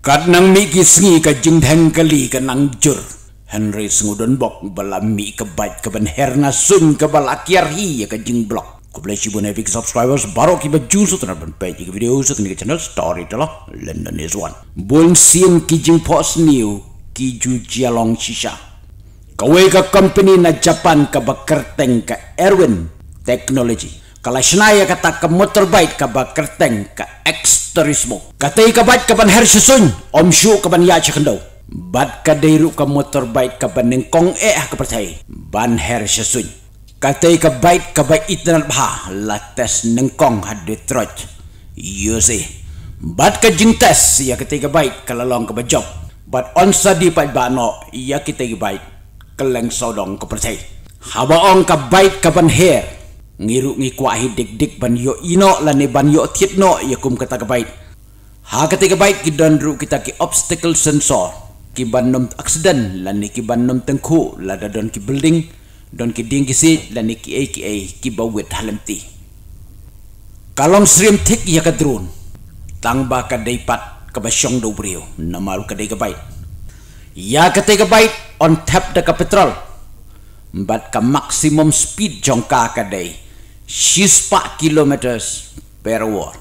kadang nang mi ki sengi ka jing dheng kali nang jur. Henry sengudun bok bala mi kebaik baik ke ben herna sun ke bala kiar hi ya ka jing blok. Ku bila shibu nevi ke subscribers baro ki baju su tenar ben peji ke video su tenar channel story to London is one. Buen siin ki jing pos niu ki ju jialong shisha. Kawai company na Japan ka bakerteng ka Erwin Technology. Technology. Kalashnaya kata ke motorbike ka ba kerteng ka eksterismo. Kata ika bat ka ban hersusun, om syuk ka ban yacah kendau. Bat ka deiru motorbike ka nengkong eh ah ka percaya. Ban hersusun. Kata ika bat ka ba itinat bha, lates nengkong ha Detroit. You see. Bat ka jintes, ya kata ika bat ka lalong ka Bat onsa di pat ba no, ya kita ika bat ka leng sodong ka percaya. Haba on ka bat ka ban ngiruk ngi kuah hi dik dik ban yo ino la ne ban yo tiet no ya kum kata ke baik ha kata ke baik ki dan ru kita ki obstacle sensor ki ban nom accident la ne ki ban nom tengku la da don ki building don ki ding ki si la ne ki ai ki ki ba wet halam ti kalong srim tik ya ka drun tang ba ka dai pat ka ba syong do brio na mal ka dai ke baik ya kata ke baik on tap da ka petrol Mbat ka maximum speed jongka ka day. 64 km per hour.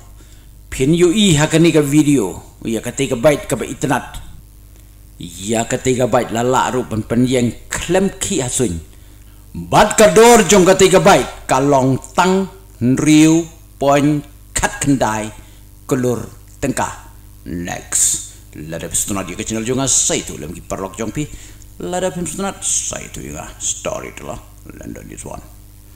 Pin yu i ha kani ka video, ya ka tiga bait ka ba itnat. Ya ka tiga bait la la ru pan pan yang klem ki asun. Bat ka dor jong ka tiga bait ka long tang riu point kat kendai kelur tengka. Next. Lada pesunat juga channel juga saya tu lembik perlok jong pi. Lada pesunat saya tu juga story tu lah. London is one.